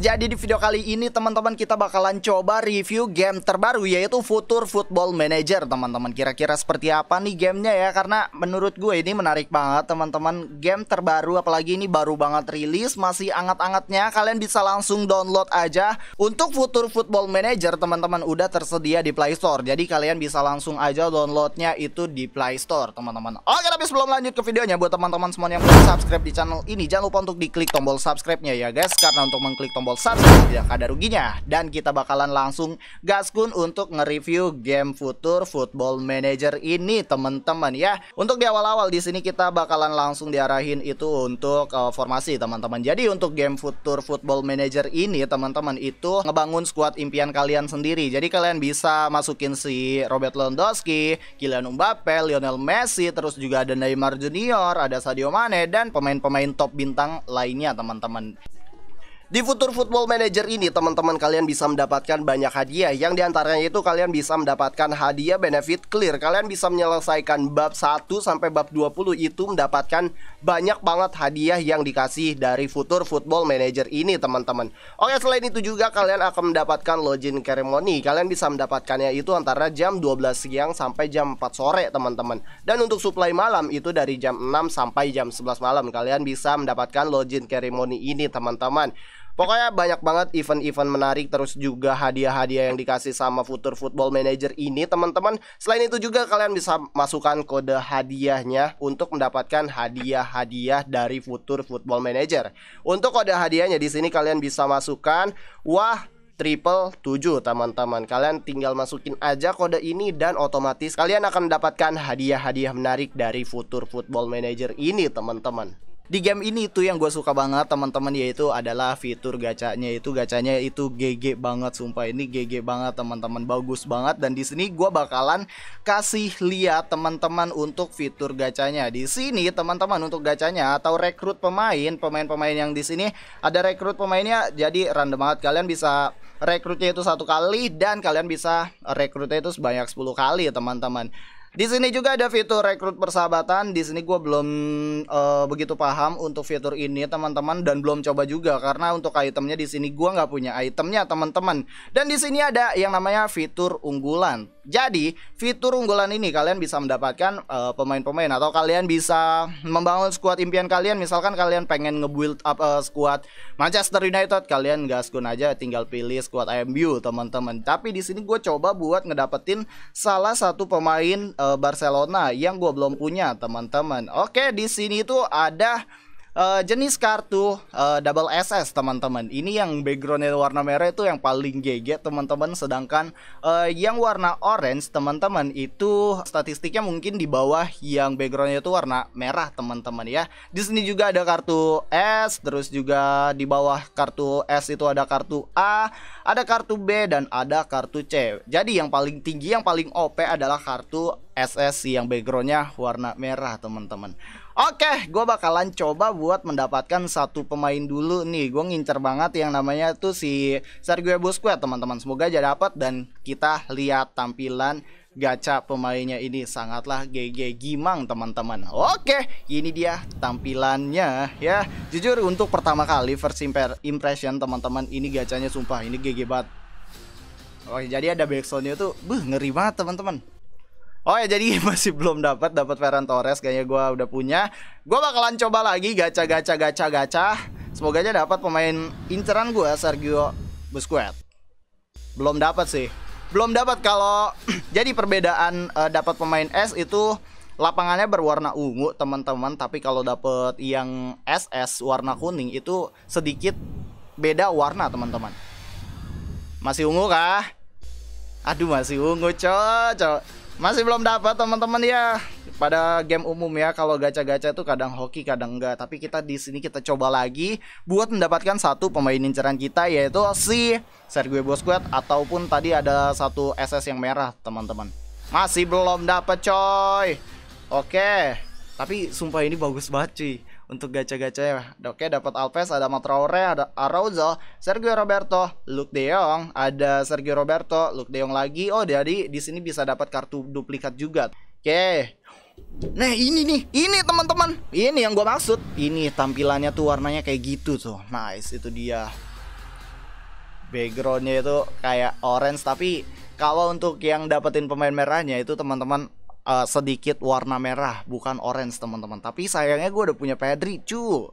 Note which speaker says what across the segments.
Speaker 1: jadi di video kali ini teman-teman kita bakalan coba review game terbaru yaitu Futur Football Manager teman-teman. Kira-kira seperti apa nih gamenya ya? Karena menurut gue ini menarik banget teman-teman. Game terbaru apalagi ini baru banget rilis, masih anget-angetnya. Kalian bisa langsung download aja. Untuk Futur Football Manager teman-teman udah tersedia di Play Store. Jadi kalian bisa langsung aja downloadnya itu di Play Store teman-teman. Oke tapi sebelum lanjut ke videonya buat teman-teman semuanya yang belum subscribe di channel ini jangan lupa untuk diklik tombol subscribe-nya ya guys. Karena untuk mengklik tombol tombol subscribe tidak ada ruginya dan kita bakalan langsung gaskun untuk nge-review game futur Football Manager ini teman-teman ya. Untuk di awal-awal di sini kita bakalan langsung diarahin itu untuk uh, formasi teman-teman. Jadi untuk game futur Football Manager ini teman-teman itu ngebangun squad impian kalian sendiri. Jadi kalian bisa masukin si Robert Lewandowski, Kylian Mbappe, Lionel Messi, terus juga ada Neymar Junior, ada Sadio Mane dan pemain-pemain top bintang lainnya teman-teman. Di Futur Football Manager ini, teman-teman kalian bisa mendapatkan banyak hadiah yang diantaranya itu kalian bisa mendapatkan hadiah benefit clear. Kalian bisa menyelesaikan bab 1 sampai bab 20 itu mendapatkan banyak banget hadiah yang dikasih dari Futur Football Manager ini, teman-teman. Oke, selain itu juga kalian akan mendapatkan login ceremony. Kalian bisa mendapatkannya itu antara jam 12 siang sampai jam 4 sore, teman-teman. Dan untuk supply malam itu dari jam 6 sampai jam 11 malam. Kalian bisa mendapatkan login ceremony ini, teman-teman. Pokoknya banyak banget event-event menarik terus juga hadiah-hadiah yang dikasih sama Futur Football Manager ini teman-teman. Selain itu juga kalian bisa masukkan kode hadiahnya untuk mendapatkan hadiah-hadiah dari Futur Football Manager. Untuk kode hadiahnya di sini kalian bisa masukkan wah triple 7 teman-teman Kalian tinggal masukin aja kode ini dan otomatis kalian akan mendapatkan hadiah-hadiah menarik dari Futur Football Manager ini teman-teman di game ini itu yang gue suka banget teman-teman yaitu adalah fitur gacanya itu gacanya itu GG banget sumpah ini GG banget teman-teman bagus banget dan di sini gue bakalan kasih lihat teman-teman untuk fitur gacanya di sini teman-teman untuk gacanya atau rekrut pemain pemain-pemain yang di sini ada rekrut pemainnya jadi random banget kalian bisa rekrutnya itu satu kali dan kalian bisa rekrutnya itu sebanyak 10 kali teman-teman di sini juga ada fitur rekrut persahabatan. Di sini gue belum uh, begitu paham untuk fitur ini teman-teman dan belum coba juga karena untuk itemnya di sini gue nggak punya itemnya teman-teman. Dan di sini ada yang namanya fitur unggulan jadi, fitur unggulan ini kalian bisa mendapatkan eh, pemain-pemain uh, atau kalian bisa membangun squad impian kalian. Misalkan kalian pengen ngebuild build up uh, squad Manchester United, kalian gas gun aja tinggal pilih squad MU, teman-teman. Tapi di sini gue coba buat ngedapetin salah satu pemain uh, Barcelona yang gue belum punya, teman-teman. Oke, di sini tuh ada uh, jenis kartu uh, double SS teman-teman. Ini yang backgroundnya warna merah itu yang paling GG teman-teman. Sedangkan uh, yang warna orange teman-teman itu statistiknya mungkin di bawah yang backgroundnya itu warna merah teman-teman ya. Di sini juga ada kartu S, terus juga di bawah kartu S itu ada kartu A, ada kartu B dan ada kartu C. Jadi yang paling tinggi yang paling OP adalah kartu SS yang backgroundnya warna merah teman-teman. Oke, gue bakalan coba buat mendapatkan satu pemain dulu nih. Gue ngincer banget yang namanya tuh si Sergio Busquets, teman-teman. Semoga aja dapat dan kita lihat tampilan gacha pemainnya ini sangatlah GG gimang teman-teman Oke ini dia tampilannya ya Jujur untuk pertama kali first impression teman-teman ini gacanya sumpah ini GG banget Oke jadi ada backsoundnya tuh buh ngeri banget teman-teman Oh ya jadi masih belum dapat dapat Ferran Torres kayaknya gue udah punya. Gue bakalan coba lagi gacha gacha gacha gacha. Semoga aja dapat pemain inceran gue Sergio Busquets. Belum dapat sih. Belum dapat kalau jadi perbedaan uh, dapat pemain S itu lapangannya berwarna ungu teman-teman tapi kalau dapat yang SS warna kuning itu sedikit beda warna teman-teman. Masih ungu kah? Aduh masih ungu cocok. Masih belum dapat teman-teman ya. Pada game umum ya kalau gacha-gacha itu kadang hoki kadang enggak, tapi kita di sini kita coba lagi buat mendapatkan satu pemain inceran kita yaitu si Sergio Bosquet ataupun tadi ada satu SS yang merah, teman-teman. Masih belum dapat coy. Oke. Tapi sumpah ini bagus banget cuy untuk gacha-gacha ya. Oke, dapat Alves, ada Matraore, ada Araujo, Sergio Roberto, Luke De Jong, ada Sergio Roberto, Luke De Jong lagi. Oh, jadi di sini bisa dapat kartu duplikat juga. Oke. Nah, ini nih, ini teman-teman. Ini yang gue maksud. Ini tampilannya tuh warnanya kayak gitu tuh. Nice, itu dia. Backgroundnya itu kayak orange tapi kalau untuk yang dapetin pemain merahnya itu teman-teman uh, sedikit warna merah bukan orange teman-teman tapi sayangnya gue udah punya Pedri cu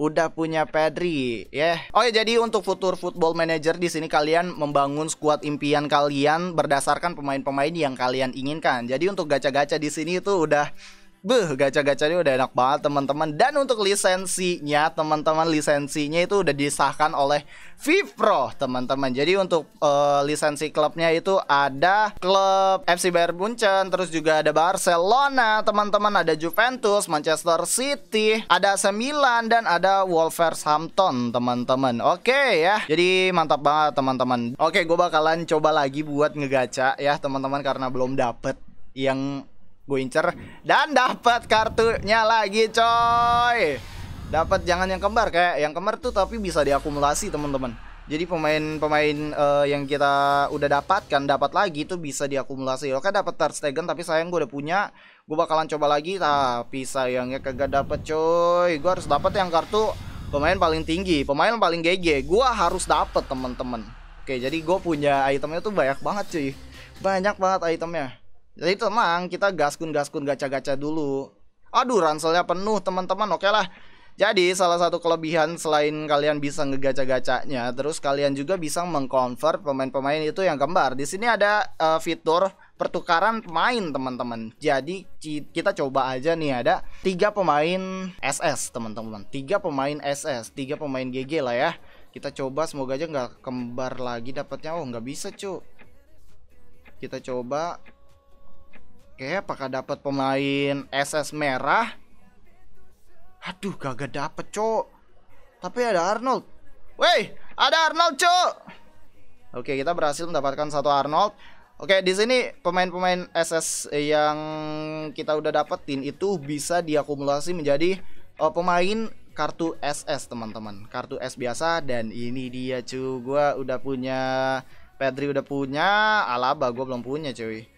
Speaker 1: udah punya Pedri ya. Yeah. Oh ya, jadi untuk futur Football Manager di sini kalian membangun skuad impian kalian berdasarkan pemain-pemain yang kalian inginkan. Jadi untuk gacha-gacha di sini itu udah Beuh, gacha-gacha udah enak banget teman-teman. Dan untuk lisensinya, teman-teman lisensinya itu udah disahkan oleh Vipro, teman-teman. Jadi untuk uh, lisensi klubnya itu ada klub FC Bayern Munchen, terus juga ada Barcelona, teman-teman, ada Juventus, Manchester City, ada AC Milan dan ada Wolverhampton, teman-teman. Oke ya. Jadi mantap banget, teman-teman. Oke, gue bakalan coba lagi buat ngegacha ya, teman-teman karena belum dapet yang gue incer dan dapat kartunya lagi coy dapat jangan yang kembar kayak yang kembar tuh tapi bisa diakumulasi teman-teman jadi pemain-pemain uh, yang kita udah dapatkan dapat lagi itu bisa diakumulasi oke dapat Terstegen tapi sayang gue udah punya gue bakalan coba lagi tapi sayangnya kagak dapet coy gue harus dapat yang kartu pemain paling tinggi pemain paling GG gue harus dapat teman-teman oke jadi gue punya itemnya tuh banyak banget cuy banyak banget itemnya jadi ya tenang, kita gaskun-gaskun gacha-gacha dulu. Aduh, ranselnya penuh teman-teman. Oke lah. Jadi salah satu kelebihan selain kalian bisa ngegaca-gacanya, terus kalian juga bisa mengkonvert pemain-pemain itu yang kembar. Di sini ada uh, fitur pertukaran pemain teman-teman. Jadi kita coba aja nih ada tiga pemain SS teman-teman, tiga pemain SS, tiga pemain GG lah ya. Kita coba semoga aja nggak kembar lagi dapatnya. Oh nggak bisa cu. Kita coba Oke, apakah dapat pemain SS merah? Aduh, kagak dapet, Cok. Tapi ada Arnold. Woi, ada Arnold, Cok. Oke, kita berhasil mendapatkan satu Arnold. Oke, di sini pemain-pemain SS yang kita udah dapetin itu bisa diakumulasi menjadi uh, pemain kartu SS, teman-teman. Kartu S biasa dan ini dia, cuy. Gua udah punya Pedri udah punya, Alaba gue belum punya, cuy.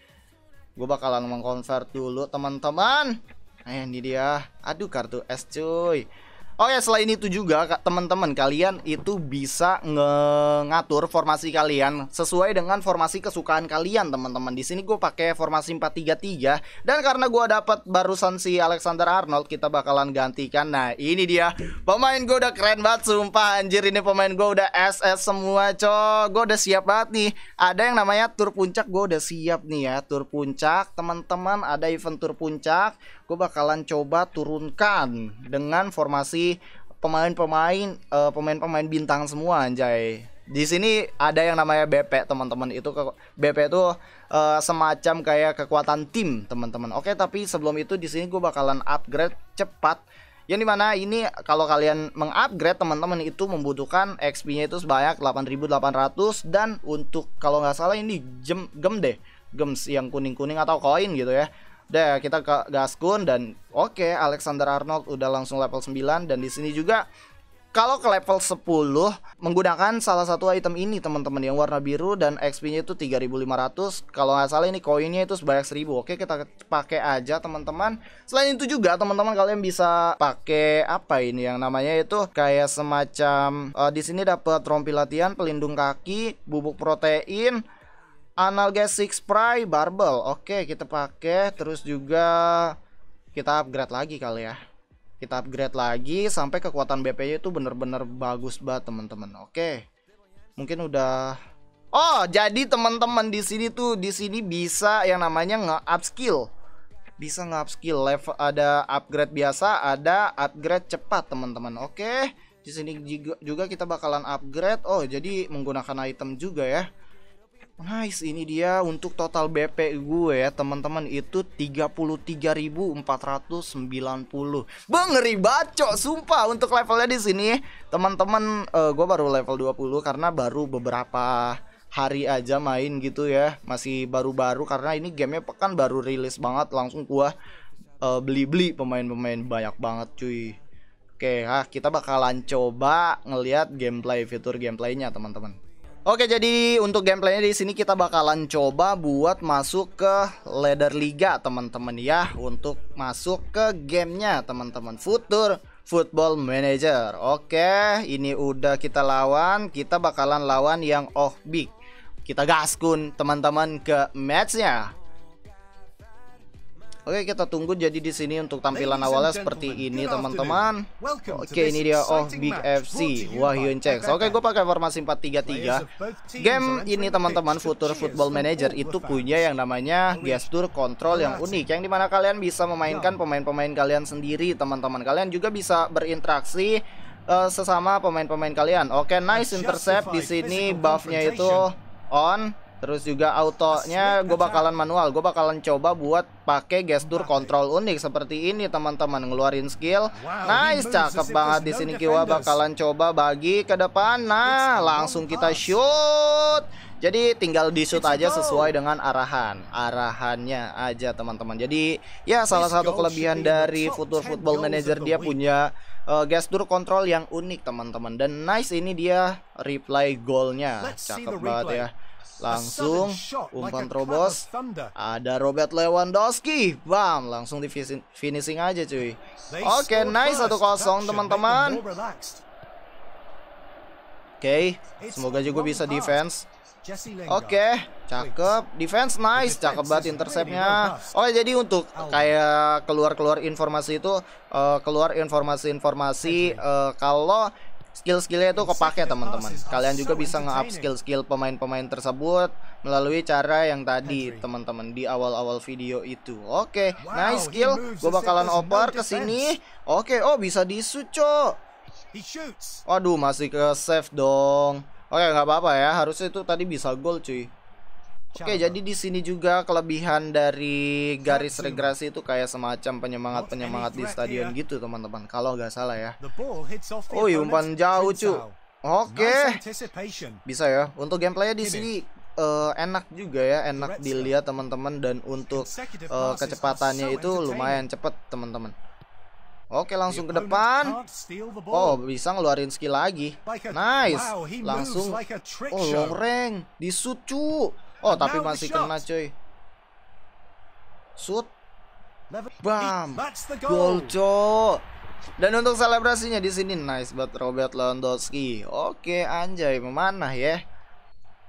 Speaker 1: Gue bakalan mengkonvert dulu teman-teman. Nah, ini dia. Aduh, kartu S cuy. Oh ya selain itu juga teman-teman kalian itu bisa ngatur formasi kalian sesuai dengan formasi kesukaan kalian teman-teman. Di sini gue pakai formasi 433 dan karena gue dapat barusan si Alexander Arnold kita bakalan gantikan. Nah ini dia pemain gue udah keren banget sumpah anjir ini pemain gue udah SS semua cok. Gue udah siap banget nih. Ada yang namanya tur puncak gue udah siap nih ya tur puncak teman-teman ada event tur puncak gue bakalan coba turunkan dengan formasi pemain-pemain uh, pemain-pemain bintang semua anjay di sini ada yang namanya BP teman-teman itu ke, BP itu uh, semacam kayak kekuatan tim teman-teman oke tapi sebelum itu di sini gue bakalan upgrade cepat yang dimana ini kalau kalian mengupgrade teman-teman itu membutuhkan XP-nya itu sebanyak 8800 dan untuk kalau nggak salah ini gem gem deh gems yang kuning-kuning atau koin gitu ya Udah kita ke Gaskun dan oke okay, Alexander Arnold udah langsung level 9 dan di sini juga kalau ke level 10 menggunakan salah satu item ini teman-teman yang warna biru dan XP-nya itu 3500 kalau nggak salah ini koinnya itu sebanyak 1000 oke kita pakai aja teman-teman selain itu juga teman-teman kalian bisa pakai apa ini yang namanya itu kayak semacam uh, di sini dapat rompi latihan pelindung kaki bubuk protein analgesic spray barbel oke kita pakai terus juga kita upgrade lagi kali ya kita upgrade lagi sampai kekuatan BP itu bener-bener bagus banget teman-teman oke mungkin udah oh jadi teman-teman di sini tuh di sini bisa yang namanya nge-up bisa nge-up level ada upgrade biasa ada upgrade cepat teman-teman oke di sini juga kita bakalan upgrade oh jadi menggunakan item juga ya Nice, ini dia untuk total BP gue ya teman-teman itu 33.490. Bang ngeri baco, sumpah untuk levelnya di sini teman-teman uh, eh, gue baru level 20 karena baru beberapa hari aja main gitu ya masih baru-baru karena ini gamenya pekan baru rilis banget langsung gue uh, beli-beli pemain-pemain banyak banget cuy oke ah kita bakalan coba ngelihat gameplay fitur gameplaynya teman-teman Oke, jadi untuk gameplaynya di sini kita bakalan coba buat masuk ke ladder liga, teman-teman ya, untuk masuk ke gamenya, teman-teman. Futur Football Manager. Oke, ini udah kita lawan, kita bakalan lawan yang oh big. Kita gaskun teman-teman ke matchnya. Oke, kita tunggu jadi di sini untuk tampilan awalnya seperti ini, teman-teman. Oke, ini dia Oh Big FC Wahyun Checks. Oke, gue pakai formasi 433. Game ini, teman-teman, Future Football Manager itu punya yang namanya Gesture Control yang unik yang dimana kalian bisa memainkan pemain-pemain kalian sendiri, teman-teman. Kalian juga bisa berinteraksi uh, sesama pemain-pemain kalian. Oke, nice intercept di sini buffnya itu on Terus juga autonya gue bakalan manual. Gue bakalan coba buat pakai gestur kontrol unik seperti ini teman-teman ngeluarin skill. Nice, cakep banget di sini Kiwa bakalan coba bagi ke depan. Nah, langsung kita shoot. Jadi tinggal di shoot aja sesuai dengan arahan, arahannya aja teman-teman. Jadi ya salah satu kelebihan dari futur Football Manager dia punya uh, gestur kontrol yang unik teman-teman dan nice ini dia reply goalnya cakep banget ya langsung umpan terobos ada Robert Lewandowski bam langsung di finishing aja cuy oke okay, nice satu kosong teman-teman oke okay, semoga juga bisa defense Oke, okay, cakep. Defense nice, cakep banget interceptnya. Oh jadi untuk kayak keluar-keluar informasi itu uh, keluar informasi-informasi uh, kalau skill-skillnya itu kepake teman-teman kalian juga bisa nge-up skill-skill pemain-pemain tersebut melalui cara yang tadi teman-teman di awal-awal video itu oke okay, nice skill gue bakalan oper ke sini oke okay, oh bisa disu waduh masih ke save dong oke okay, nggak apa-apa ya harusnya itu tadi bisa gol cuy Oke, jadi di sini juga kelebihan dari garis regresi itu kayak semacam penyemangat-penyemangat di stadion gitu, teman-teman. Kalau nggak salah ya. Oh, umpan jauh, cu. Oke. Bisa ya. Untuk gameplaynya di sini uh, enak juga ya, enak dilihat teman-teman dan untuk uh, kecepatannya itu lumayan cepet teman-teman. Oke langsung ke depan Oh bisa ngeluarin skill lagi Nice Langsung Oh long disucu. Oh, tapi masih kena, cuy. Shoot. Bam. Gol, cok. Dan untuk selebrasinya di sini nice buat Robert Lewandowski. Oke, anjay memanah ya.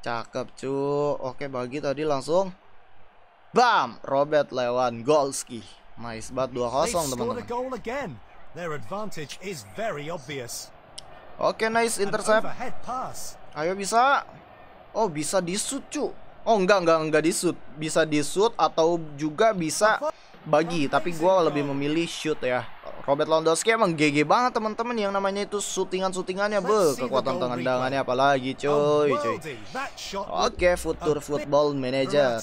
Speaker 1: Cakep, cu. Oke, bagi tadi langsung. Bam, Robert Lewandowski. Nice buat 2-0,
Speaker 2: teman-teman. Their advantage is very obvious.
Speaker 1: Oke, nice intercept. Ayo bisa. Oh, bisa disucu. Oh enggak enggak enggak di shoot, bisa di shoot atau juga bisa bagi. Tapi gue lebih memilih shoot ya. Robert Lewandowski emang GG banget teman-teman yang namanya itu syutingan-syutingannya be kekuatan tangan tangannya apalagi cuy cuy. Oke, okay, futur football manager.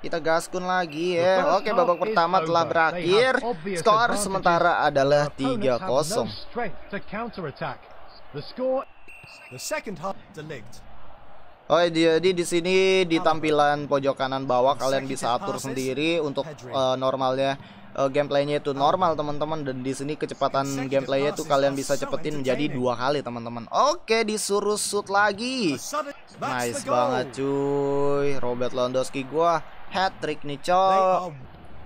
Speaker 1: Kita gaskun lagi ya. Oke, okay, babak pertama telah berakhir. Skor sementara adalah 3-0.
Speaker 2: The second half delict.
Speaker 1: Oh jadi di sini di oh. tampilan pojok kanan bawah kalian bisa atur sendiri untuk uh, normalnya uh, gameplaynya itu oh. normal teman-teman dan di sini kecepatan gameplaynya itu kalian bisa cepetin menjadi dua kali teman-teman. Oke disuruh shoot lagi. Nice banget cuy Robert Lewandowski gua hat trick nih coy.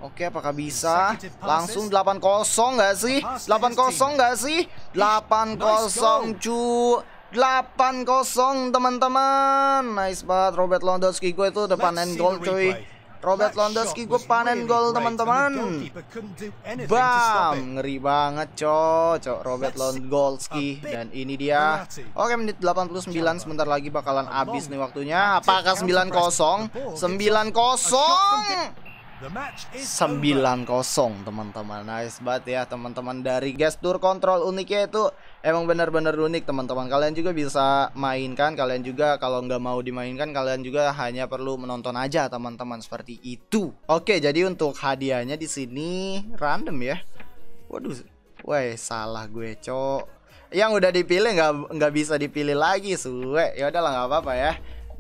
Speaker 1: Oke, apakah bisa? Langsung 8-0 nggak sih? 8-0 nggak sih? 8-0 cuy. 8-0 teman-teman Nice banget Robert Lewandowski gue itu udah panen gol cuy Robert Lewandowski gue panen gol teman-teman Bam Ngeri banget cocok Robert Lewandowski Dan ini dia Oke menit 89 Sebentar lagi bakalan habis nih waktunya Apakah 9-0 9-0 9-0 teman-teman nice banget ya teman-teman dari gestur kontrol uniknya itu emang benar-benar unik teman-teman kalian juga bisa mainkan kalian juga kalau nggak mau dimainkan kalian juga hanya perlu menonton aja teman-teman seperti itu oke jadi untuk hadiahnya di sini random ya waduh Woi salah gue cok yang udah dipilih nggak nggak bisa dipilih lagi suwe ya udahlah nggak apa-apa ya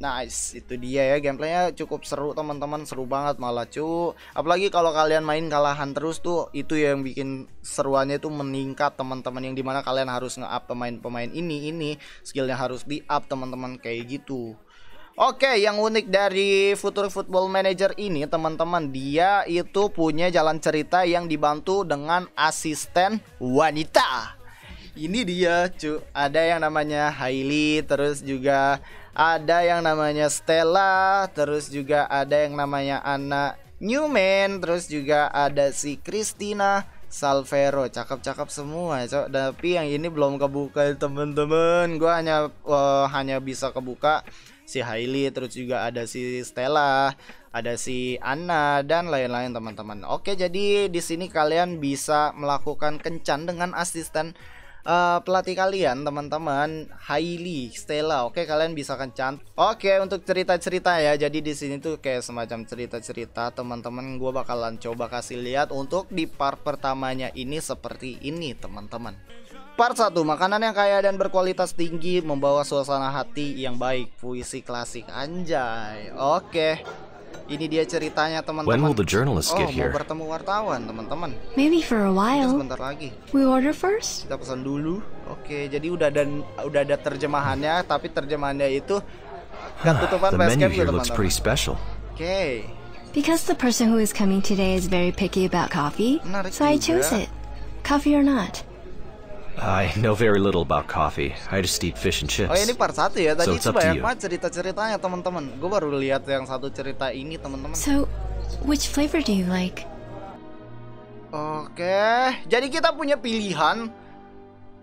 Speaker 1: Nice, itu dia ya gameplaynya cukup seru teman-teman, seru banget malah cu. Apalagi kalau kalian main kalahan terus tuh, itu yang bikin seruannya itu meningkat teman-teman yang dimana kalian harus nge-up pemain-pemain ini ini, skillnya harus di up teman-teman kayak gitu. Oke, yang unik dari Future Football Manager ini, teman-teman, dia itu punya jalan cerita yang dibantu dengan asisten wanita. Ini dia, cu. Ada yang namanya Hailey, terus juga ada yang namanya Stella, terus juga ada yang namanya Anna Newman, terus juga ada si Christina Salvero, cakep-cakep semua, cok. Tapi yang ini belum kebuka temen-temen. Gua hanya uh, hanya bisa kebuka si Hailey, terus juga ada si Stella, ada si Anna dan lain-lain teman-teman. Oke, jadi di sini kalian bisa melakukan kencan dengan asisten uh, pelatih kalian teman-teman Hailey Stella oke okay, kalian bisa kencan. oke okay, untuk cerita-cerita ya jadi di sini tuh kayak semacam cerita-cerita teman-teman gue bakalan coba kasih lihat untuk di part pertamanya ini seperti ini teman-teman Part 1, makanan yang kaya dan berkualitas tinggi membawa suasana hati yang baik, puisi klasik anjay. Oke. Okay. Ini dia ceritanya teman-teman. When will the journalists oh, get here? Oh, mau bertemu wartawan, teman-teman. Maybe for a while. Sebentar lagi. We order first. Kita pesan dulu. Oke, jadi udah dan udah ada terjemahannya, tapi terjemahannya itu ketutupan ah, The menu ya, here looks pretty special. Oke.
Speaker 2: Because the person who is coming today is very picky about coffee, so I chose it. Coffee or not. I know very little about coffee. I just eat fish and chips. Oh ya, ini part satu ya. Tadi so banyak banget
Speaker 1: cerita-ceritanya teman-teman. Gue baru lihat yang satu cerita ini teman-teman. So, which flavor do you like? Oke, okay. jadi kita punya pilihan.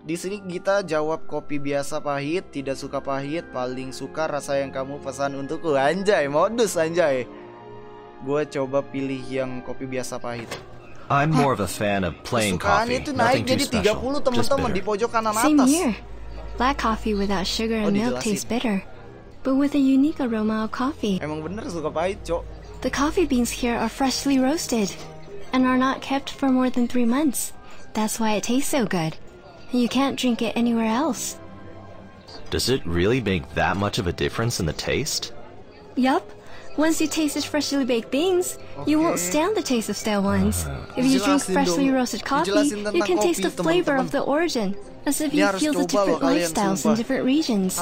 Speaker 1: Di sini kita jawab kopi biasa pahit, tidak suka pahit, paling suka rasa yang kamu pesan untukku. Anjay, modus anjay. Gue coba pilih yang kopi biasa pahit.
Speaker 2: I'm more of a fan of plain coffee. Nothing too special, just bitter.
Speaker 1: Same here.
Speaker 2: Black coffee without sugar and oh, milk tastes bitter, but with a unique aroma of coffee.
Speaker 1: The
Speaker 2: coffee beans here are freshly roasted and are not kept for more than three months. That's why it tastes so good. You can't drink it anywhere else. Does it really make that much of a difference in the taste? Yup. Once you taste the freshly baked beans, okay. you won't stand the taste of stale ones. Uh, if you drink freshly roasted coffee, you can taste the flavor of the origin, as if you feel the different lifestyles in different regions.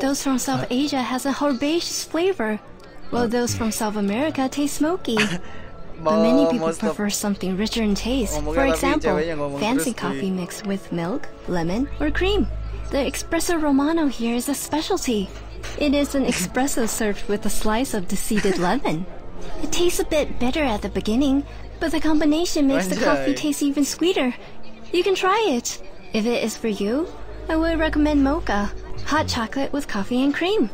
Speaker 2: those from South ah. Asia has a herbaceous flavor, while ah. those from South America taste smoky.
Speaker 1: but many people prefer
Speaker 2: something richer in taste. For example, fancy coffee mixed with milk, lemon, or cream. The espresso romano here is a specialty. It is an espresso served with a slice of deseeded lemon. It tastes a bit bitter at the beginning, but the combination makes the coffee taste even sweeter. You can try it. If it is for you, I would recommend mocha, hot chocolate with coffee and cream.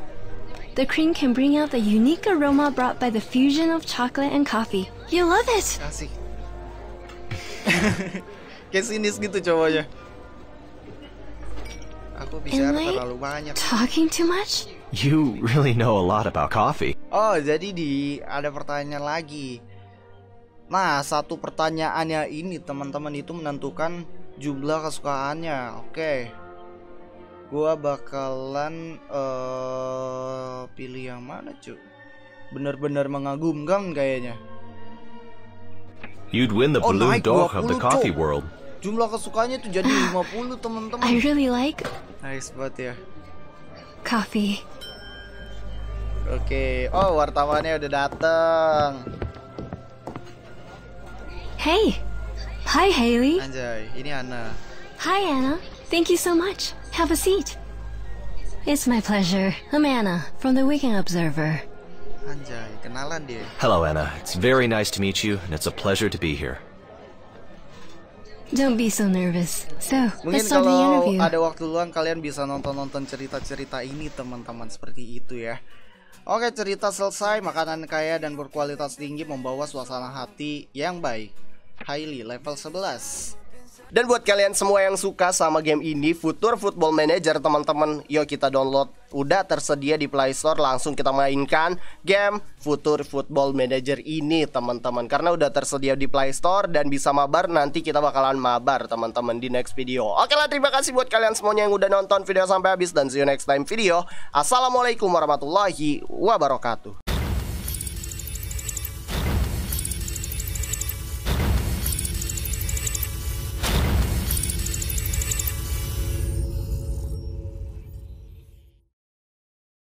Speaker 2: The cream can bring out the unique aroma brought by the fusion of chocolate and coffee. You'll love it!
Speaker 1: Asik. Kesinis cowoknya. Aku bicara terlalu banyak. Talking too much?
Speaker 2: You really know a lot about coffee.
Speaker 1: Oh, jadi di ada pertanyaan lagi. Nah, satu pertanyaannya ini teman-teman itu menentukan jumlah kesukaannya. Oke. Okay. Gua bakalan uh, pilih yang mana, cuy. Bener-bener mengagumkan kayaknya. You'd win the oh, blue dog of the coffee world. Jumlah kesukaannya tuh jadi 50, teman-teman. I really like. Nice banget ya.
Speaker 2: Coffee.
Speaker 1: Oke. Okay. Oh, wartawannya udah dateng. Hey. Hi, Haley. Anjay, ini Anna.
Speaker 2: Hi, Anna. Thank you so much. Have a seat. It's my pleasure. I'm Anna from the Weekend Observer.
Speaker 1: Anjay, kenalan dia.
Speaker 2: Hello, Anna. It's very nice to meet you, and it's a pleasure to be here.
Speaker 1: Don't be so nervous. So, Mungkin let's start kalau the interview. ada waktu luang kalian bisa nonton-nonton cerita-cerita ini teman-teman seperti itu ya. Oke cerita selesai, makanan kaya dan berkualitas tinggi membawa suasana hati yang baik. Highly level 11 dan buat kalian semua yang suka sama game ini, Futur Football Manager teman-teman, yuk kita download. Udah tersedia di Play Store, langsung kita mainkan game Futur Football Manager ini teman-teman. Karena udah tersedia di Play Store dan bisa mabar, nanti kita bakalan mabar teman-teman di next video. Oke lah, terima kasih buat kalian semuanya yang udah nonton video sampai habis dan see you next time video. Assalamualaikum warahmatullahi wabarakatuh.